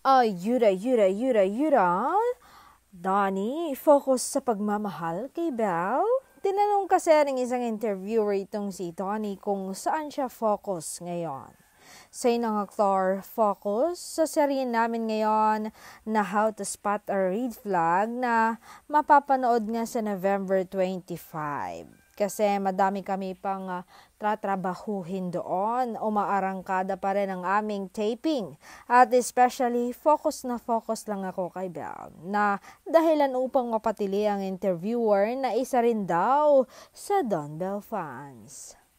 Ayura, yura, yura, yura. Donnie, focus sa pagmamahal kay Belle. Tinanong kasi ng isang interviewer itong si Donnie kung saan siya focus ngayon. Say inang aktor, focus sa serye namin ngayon na How to Spot a Red Flag na mapapanood nga sa November 25 kasi madami kami pang uh, tratrabahuhin doon. Umaarangkada pa rin ang aming taping. At especially, focus na focus lang ako kay Bell na dahilan upang mapatili ang interviewer na isa rin daw sa Don Bell fans.